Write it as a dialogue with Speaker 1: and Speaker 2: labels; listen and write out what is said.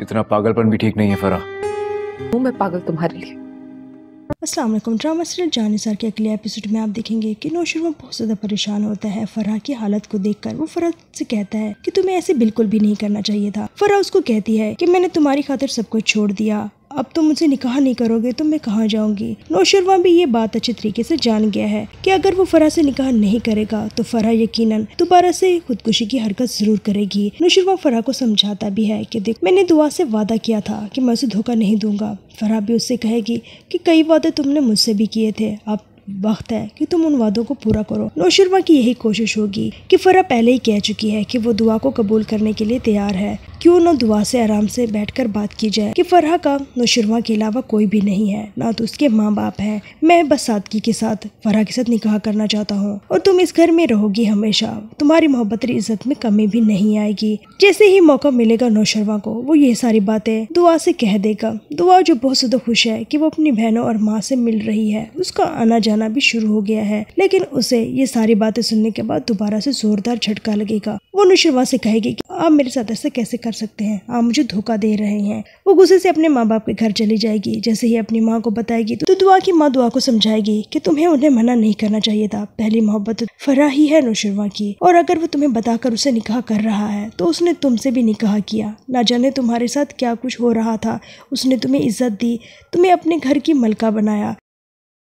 Speaker 1: इतना पागलपन भी ठीक नहीं है फरा हूँ मैं पागल तुम्हारे लिए असलम ड्रामा सीरियल जान के अगले एपिसोड में आप देखेंगे कि में बहुत ज़्यादा परेशान होता है फराह की हालत को देखकर वो फराह से कहता है कि तुम्हें ऐसे बिल्कुल भी नहीं करना चाहिए था फराह उसको कहती है कि मैंने तुम्हारी खातिर सब कुछ छोड़ दिया अब तुम मुझे निकाह नहीं करोगे तो मैं कहाँ जाऊंगी नौशरवा भी ये बात अच्छे तरीके से जान गया है कि अगर वो फराह से निकाह नहीं करेगा तो फराह यकीनन दोबारा से खुदकुशी की हरकत जरूर करेगी नौशरवा फराह को समझाता भी है कि देख मैंने दुआ से वादा किया था कि मैं उसे धोखा नहीं दूंगा फराह भी उससे कहेगी कि कई वादे तुमने मुझसे भी किए थे अब वक्त है कि तुम उन वादों को पूरा करो नौशरवा की यही कोशिश होगी कि फरा पहले ही कह चुकी है कि वो दुआ को कबूल करने के लिए तैयार है क्यों ना दुआ से आराम से बैठकर बात की जाए कि फरहा का नौशरवा के अलावा कोई भी नहीं है ना तो उसके माँ बाप है मैं बस सादगी के साथ फरहा के साथ निकाह करना चाहता हूँ और तुम इस घर में रहोगी हमेशा तुम्हारी मोहब्बत इज्जत में कमी भी नहीं आएगी जैसे ही मौका मिलेगा नौशरवा को वो ये सारी बातें दुआ से कह देगा दुआ जो बहुत ज्यादा खुश है की वो अपनी बहनों और माँ से मिल रही है उसका आना जाना भी शुरू हो गया है लेकिन उसे ये सारी बातें सुनने के बाद दोबारा से जोरदार झटका लगेगा वो नौशरवा से कहेगी आप मेरे साथ ऐसा कैसे कर सकते हैं आप मुझे धोखा दे रहे हैं वो गुस्से से अपने माँ बाप के घर चली जाएगी जैसे ही अपनी माँ को बताएगी तो दुआ की माँ दुआ को समझाएगी कि तुम्हें उन्हें मना नहीं करना चाहिए था पहली मोहब्बत तो फरा ही है नौशरवा की और अगर वो तुम्हें बताकर उसे निकाह कर रहा है तो उसने तुमसे भी निकाह किया ना जाने तुम्हारे साथ क्या कुछ हो रहा था उसने तुम्हें इज्जत दी तुम्हें अपने घर की मलका बनाया